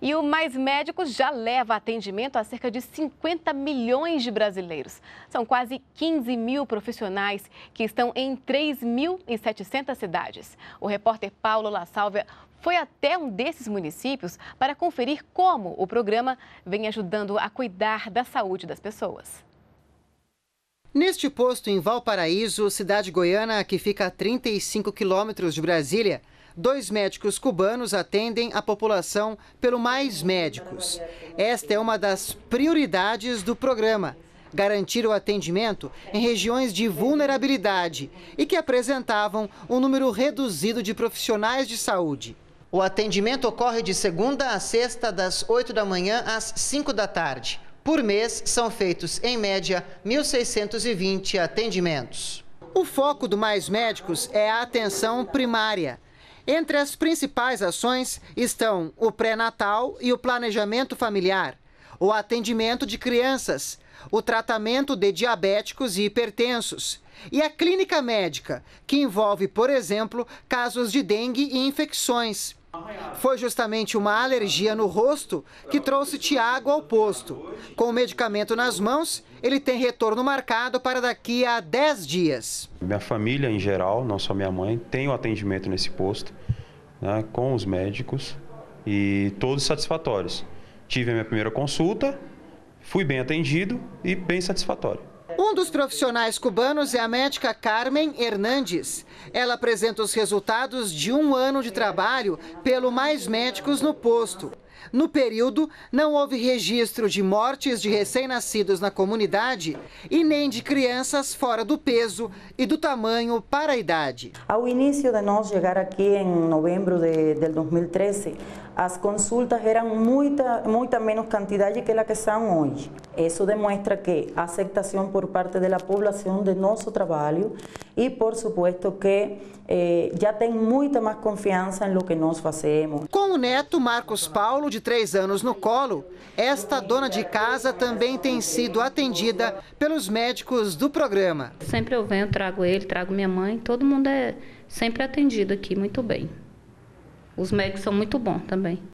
E o Mais Médicos já leva atendimento a cerca de 50 milhões de brasileiros. São quase 15 mil profissionais que estão em 3.700 cidades. O repórter Paulo La Sálvia foi até um desses municípios para conferir como o programa vem ajudando a cuidar da saúde das pessoas. Neste posto em Valparaíso, cidade goiana que fica a 35 quilômetros de Brasília, dois médicos cubanos atendem a população pelo Mais Médicos. Esta é uma das prioridades do programa. Garantir o atendimento em regiões de vulnerabilidade e que apresentavam um número reduzido de profissionais de saúde. O atendimento ocorre de segunda a sexta, das 8 da manhã às 5 da tarde. Por mês, são feitos, em média, 1.620 atendimentos. O foco do Mais Médicos é a atenção primária. Entre as principais ações estão o pré-natal e o planejamento familiar o atendimento de crianças, o tratamento de diabéticos e hipertensos, e a clínica médica, que envolve, por exemplo, casos de dengue e infecções. Foi justamente uma alergia no rosto que trouxe Tiago ao posto. Com o medicamento nas mãos, ele tem retorno marcado para daqui a 10 dias. Minha família em geral, não só minha mãe, tem o atendimento nesse posto, né, com os médicos e todos satisfatórios. Tive a minha primeira consulta, fui bem atendido e bem satisfatório. Um dos profissionais cubanos é a médica Carmen Hernandes. Ela apresenta os resultados de um ano de trabalho pelo Mais Médicos no Posto. No período, não houve registro de mortes de recém-nascidos na comunidade e nem de crianças fora do peso e do tamanho para a idade. Ao início de nós chegar aqui em novembro de, de 2013, as consultas eram muita, muita menos quantidade que a que são hoje. Isso demonstra que a aceitação por parte da população de nosso trabalho e, por supuesto, que eh, já tem muita mais confiança em lo que nós fazemos. Com o neto Marcos Paulo, menino de três anos no colo, esta dona de casa também tem sido atendida pelos médicos do programa. Sempre eu venho, trago ele, trago minha mãe, todo mundo é sempre atendido aqui muito bem. Os médicos são muito bons também.